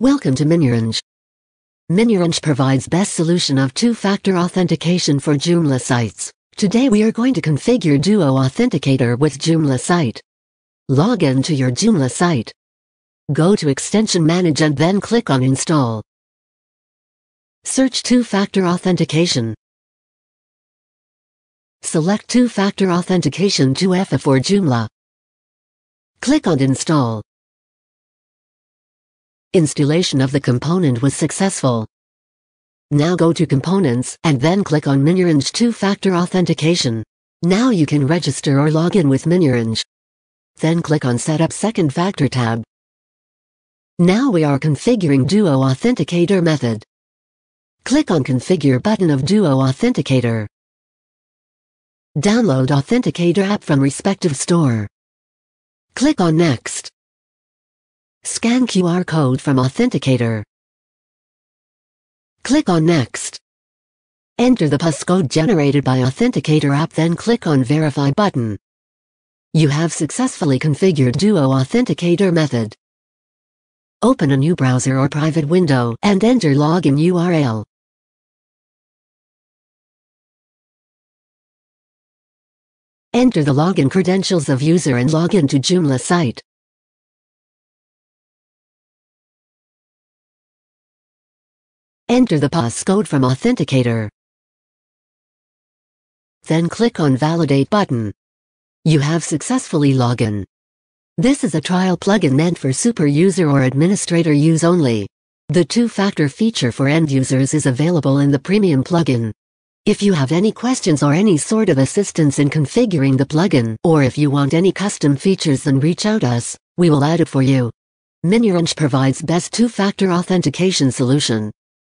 Welcome to Minurange. Minurange provides best solution of two-factor authentication for Joomla sites. Today we are going to configure Duo Authenticator with Joomla site. Log in to your Joomla site. Go to Extension Manage and then click on Install. Search two-factor authentication. Select two-factor authentication 2FA for Joomla. Click on Install. Installation of the component was successful. Now go to Components and then click on Minurange two-factor authentication. Now you can register or log in with Minurange. Then click on Setup second factor tab. Now we are configuring Duo Authenticator method. Click on Configure button of Duo Authenticator. Download Authenticator app from respective store. Click on Next. Scan QR code from Authenticator. Click on Next. Enter the passcode generated by Authenticator app then click on Verify button. You have successfully configured Duo Authenticator method. Open a new browser or private window and enter login URL. Enter the login credentials of user and login to Joomla site. Enter the passcode from Authenticator. Then click on Validate button. You have successfully login. This is a trial plugin meant for super user or administrator use only. The two-factor feature for end users is available in the premium plugin. If you have any questions or any sort of assistance in configuring the plugin, or if you want any custom features then reach out us, we will add it for you. Minurange provides best two-factor authentication solution.